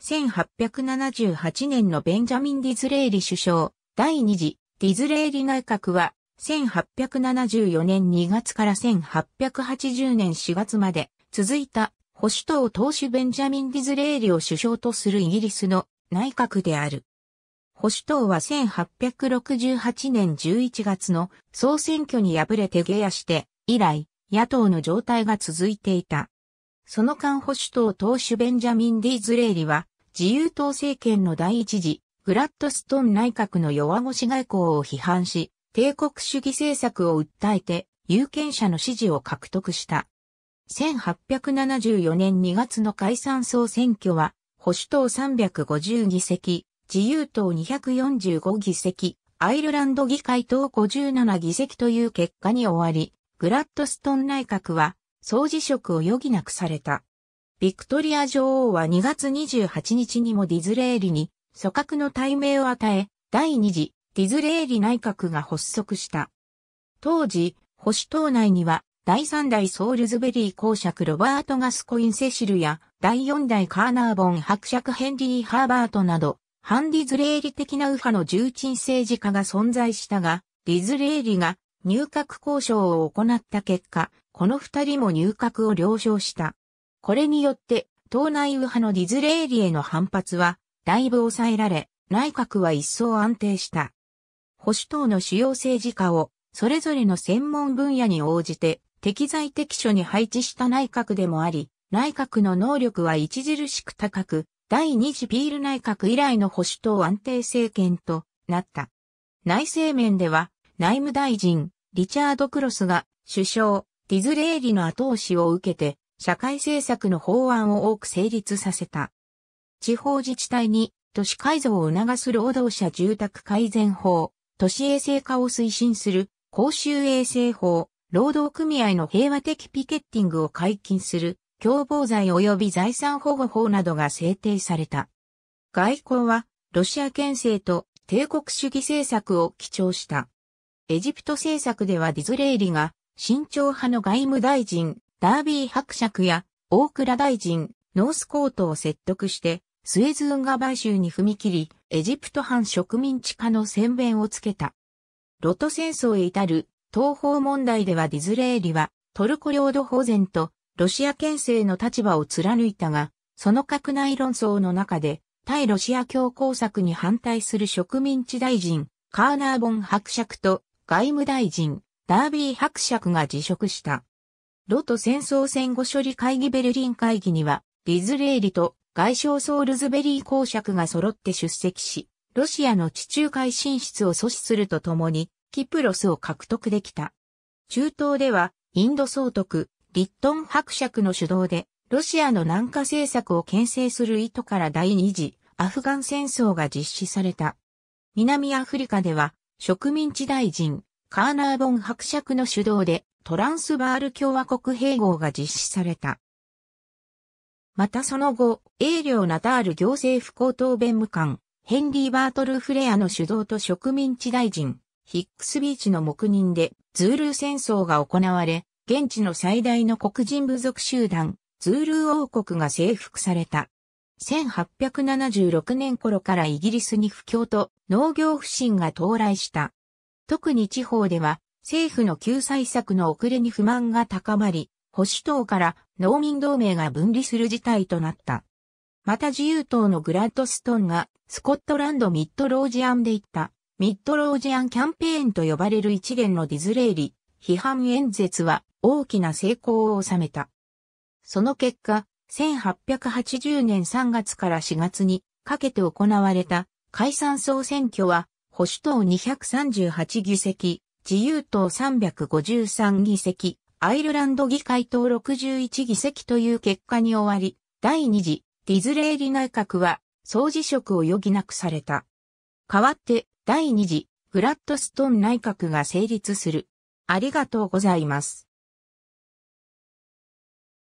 1878年のベンジャミン・ディズレーリ首相、第二次、ディズレーリ内閣は、1874年2月から1880年4月まで続いた保守党党首ベンジャミン・ディズレーリを首相とするイギリスの内閣である。保守党は1868年11月の総選挙に敗れて下野して以来野党の状態が続いていた。その間保守党党首ベンジャミン・ディズレーリは自由党政権の第一次、グラッドストン内閣の弱腰外交を批判し、帝国主義政策を訴えて、有権者の支持を獲得した。1874年2月の解散総選挙は、保守党350議席、自由党245議席、アイルランド議会党57議席という結果に終わり、グラッドストン内閣は、総辞職を余儀なくされた。ビクトリア女王は2月28日にもディズレーリに組閣の対名を与え、第2次ディズレーリ内閣が発足した。当時、保守党内には第3代ソールズベリー公爵ロバート・ガスコイン・セシルや第4代カーナーボン伯爵ヘンリー・ハーバートなど、ハンディズレーリ的な右派の重鎮政治家が存在したが、ディズレーリが入閣交渉を行った結果、この二人も入閣を了承した。これによって、党内右派のディズレーリへの反発は、だいぶ抑えられ、内閣は一層安定した。保守党の主要政治家を、それぞれの専門分野に応じて、適材適所に配置した内閣でもあり、内閣の能力は著しく高く、第二次ピール内閣以来の保守党安定政権となった。内政面では、内務大臣、リチャード・クロスが、首相、ディズレーリの後押しを受けて、社会政策の法案を多く成立させた。地方自治体に都市改造を促す労働者住宅改善法、都市衛生化を推進する公衆衛生法、労働組合の平和的ピケッティングを解禁する共謀罪及び財産保護法などが制定された。外交はロシア憲政と帝国主義政策を基調した。エジプト政策ではディズレーリが、慎重派の外務大臣、ダービー伯爵や大倉大臣、ノースコートを説得して、スエズ運河買収に踏み切り、エジプト藩植民地化の宣弁をつけた。ロト戦争へ至る東方問題ではディズレーリはトルコ領土保全とロシア牽政の立場を貫いたが、その拡大論争の中で対ロシア強硬策に反対する植民地大臣、カーナーボン伯爵と外務大臣、ダービー伯爵が辞職した。ロト戦争戦後処理会議ベルリン会議には、ディズレーリと外相ソールズベリー公爵が揃って出席し、ロシアの地中海進出を阻止するとともに、キプロスを獲得できた。中東では、インド総督、リットン伯爵の主導で、ロシアの南下政策を牽制する意図から第二次、アフガン戦争が実施された。南アフリカでは、植民地大臣、カーナーボン伯爵の主導で、トランスバール共和国併合が実施された。またその後、英領ナタール行政府高等弁務官、ヘンリー・バートル・フレアの主導と植民地大臣、ヒックスビーチの黙認で、ズールー戦争が行われ、現地の最大の黒人部族集団、ズールー王国が征服された。1876年頃からイギリスに不況と農業不振が到来した。特に地方では政府の救済策の遅れに不満が高まり、保守党から農民同盟が分離する事態となった。また自由党のグラッドストンがスコットランドミッドロージアンで行ったミッドロージアンキャンペーンと呼ばれる一連のディズレーリ批判演説は大きな成功を収めた。その結果、1880年3月から4月にかけて行われた解散総選挙は保守党238議席、自由党353議席、アイルランド議会党61議席という結果に終わり、第2次ディズレーリ内閣は総辞職を余儀なくされた。代わって第2次グラッドストン内閣が成立する。ありがとうございます。